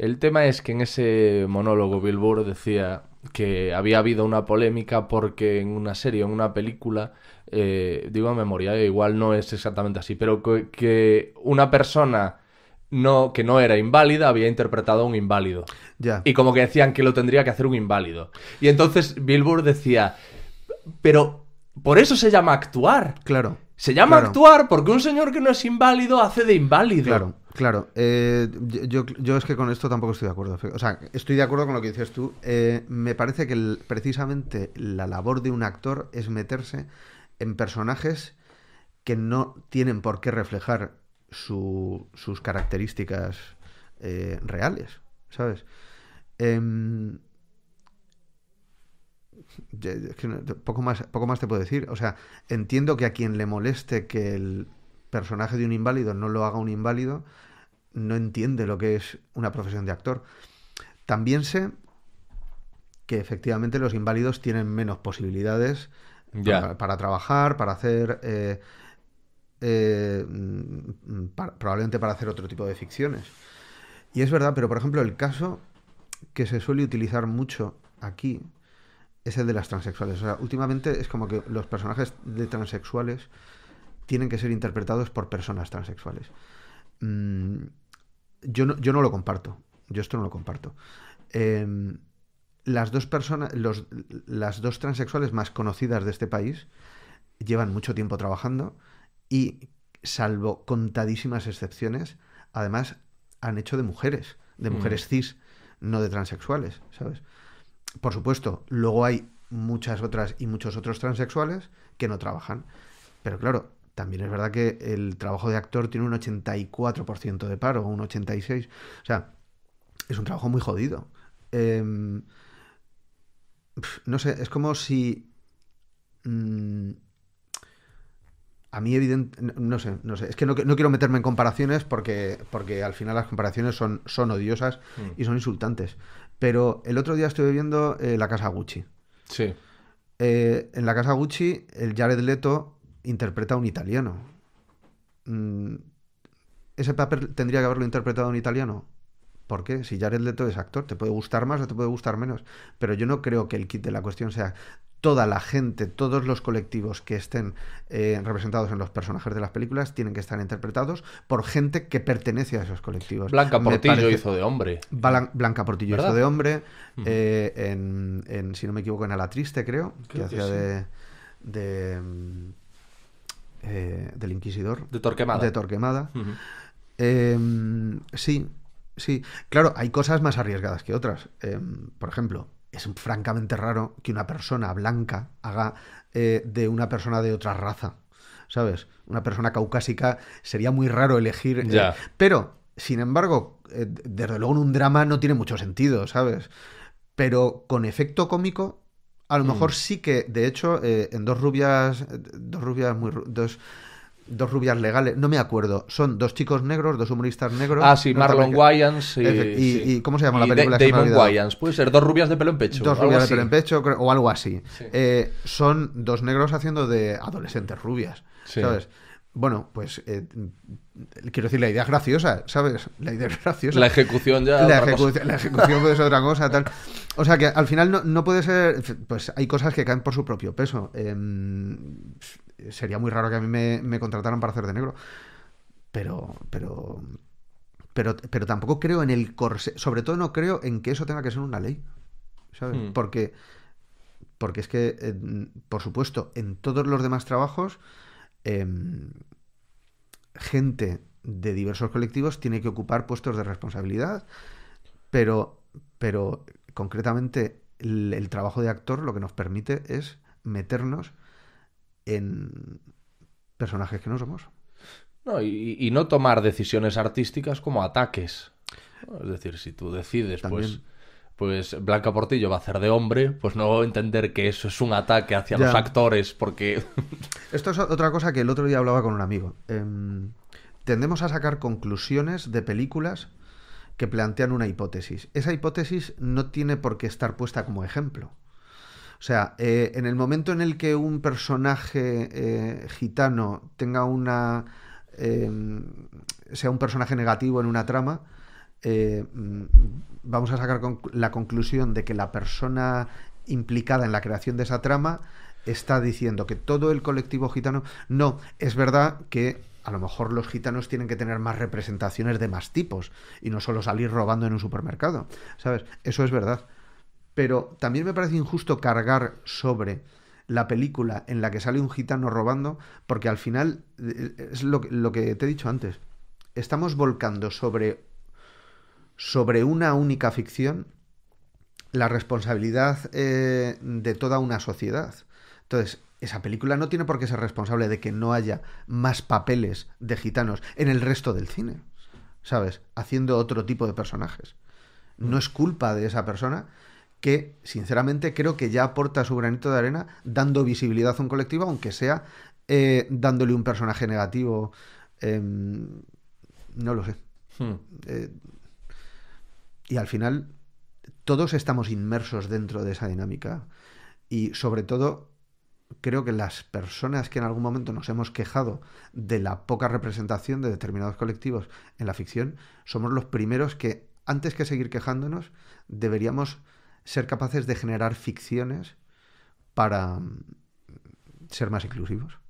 El tema es que en ese monólogo Bill decía que había habido una polémica porque en una serie, en una película, eh, digo a memoria, eh, igual no es exactamente así, pero que, una persona no, que no era inválida había interpretado a un inválido. Y como que decían que lo tendría que hacer un inválido. Y entonces Bill decía, pero por eso se llama actuar. Claro. Se llama actuar porque un señor que no es inválido hace de inválido. Claro, claro. Eh, yo, es que con esto tampoco estoy de acuerdo. O sea, estoy de acuerdo con lo que dices tú. Eh, me parece que precisamente la labor de un actor es meterse en personajes que no tienen por qué reflejar sus características eh, reales, ¿sabes? Em, poco más, poco más te puedo decir. O sea, entiendo que a quien le moleste que el personaje de un inválido no lo haga un inválido, no entiende lo que es una profesión de actor. También sé que efectivamente los inválidos tienen menos posibilidades para, trabajar, para hacer... Eh, eh, mm, mm, probablemente para hacer otro tipo de ficciones. Y es verdad, pero por ejemplo el caso que se suele utilizar mucho aquí, es el de las transexuales. últimamente es como que los personajes de transexuales tienen que ser interpretados por personas transexuales. Mm, yo, no, yo no lo comparto. Yo esto no lo comparto. Em, las dos personas, las dos transexuales más conocidas de este país llevan mucho tiempo trabajando y, salvo contadísimas excepciones, además han hecho de mujeres, de mm. mujeres cis, no de transexuales, ¿sabes? por supuesto, luego hay muchas otras y muchos otros transexuales que no trabajan. Pero claro, también es verdad que el trabajo de actor tiene un 84% de paro, un 86%. O sea, es un trabajo muy jodido. Em, no sé, es como si... Mm, a mí evidente, no sé, no sé, es que no, no, quiero meterme en comparaciones porque, porque al final las comparaciones son, son odiosas mm. y son insultantes. Pero el otro día estuve viendo eh, La Casa Gucci. Sí. Eh, en La Casa Gucci, el Jared Leto interpreta a un italiano. Mm, ¿Ese papel tendría que haberlo interpretado un italiano? ¿Por qué? Si Jared Leto es actor, te puede gustar más o te puede gustar menos. Pero yo no creo que el kit de la cuestión sea toda la gente, todos los colectivos que estén eh, representados en los personajes de las películas tienen que estar interpretados por gente que pertenece a esos colectivos. Blanca Portillo hizo de hombre. Blanca Portillo hizo de hombre, eh, en, si no me equivoco, en A la Triste, creo, que, hacía de... Eh, del Inquisidor. De Torquemada. De Torquemada. Em, sí, sí. Claro, hay cosas más arriesgadas que otras. Em, por ejemplo, es francamente raro que una persona blanca haga eh, de una persona de otra raza. ¿Sabes? Una persona caucásica sería muy raro elegir. Eh, pero, sin embargo, eh, desde luego en un drama no tiene mucho sentido, ¿sabes? Pero con efecto cómico, a lo mm. mejor sí que, de hecho, en dos rubias, dos rubias muy, dos, dos rubias legales, no me acuerdo. Son dos chicos negros, dos humoristas negros. Ah, sí, Marlon Wayans y, ¿Cómo se llama la película? De, Damon Wayans. Puede ser dos rubias de pelo en pecho. Dos rubias de pelo en pecho o algo así. Eh, son dos negros haciendo de adolescentes rubias. ¿Sabes? bueno, pues eh, quiero decir, la idea es graciosa, ¿sabes? La idea es graciosa. La ejecución ya. La, ejecución puede ser otra cosa, tal. O sea que al final no, puede ser. Pues hay cosas que caen por su propio peso. Em, sería muy raro que a mí me, contrataran para hacer de negro. Pero. Pero. Pero, tampoco creo en el corsé. Sobre todo no creo en que eso tenga que ser una ley. ¿Sabes? Hmm. Porque. Porque es que, eh, por supuesto, en todos los demás trabajos Em, gente de diversos colectivos tiene que ocupar puestos de responsabilidad, pero, pero concretamente el, trabajo de actor lo que nos permite es meternos en personajes que no somos. y, no tomar decisiones artísticas como ataques. Es decir, si tú decides, pues pues Blanca Portillo va a hacer de hombre, pues no entender que eso es un ataque hacia los actores porque Esto es otra cosa que el otro día hablaba con un amigo. Em, tendemos a sacar conclusiones de películas que plantean una hipótesis. Esa hipótesis no tiene por qué estar puesta como ejemplo. O sea, eh, en el momento en el que un personaje eh, gitano tenga una. Em, sea un personaje negativo en una trama, eh, mm, vamos a sacar la conclusión de que la persona implicada en la creación de esa trama está diciendo que todo el colectivo gitano, no, es verdad que a lo mejor los gitanos tienen que tener más representaciones de más tipos y no solo salir robando en un supermercado, ¿sabes? Eso es verdad. Pero también me parece injusto cargar sobre la película en la que sale un gitano robando, porque al final eh, es lo, que te he dicho antes. Estamos volcando sobre, sobre una única ficción la responsabilidad eh, de toda una sociedad. Entonces, esa película no tiene por qué ser responsable de que no haya más papeles de gitanos en el resto del cine, ¿sabes? Haciendo otro tipo de personajes. No es culpa de esa persona que, sinceramente, creo que ya aporta su granito de arena dando visibilidad a un colectivo, aunque sea eh, dándole un personaje negativo. Em, no lo sé. Hmm. Eh, y al final, todos estamos inmersos dentro de esa dinámica y sobre todo creo que las personas que en algún momento nos hemos quejado de la poca representación de determinados colectivos en la ficción, somos los primeros que, antes que seguir quejándonos, deberíamos ser capaces de generar ficciones para mm, ser más inclusivos.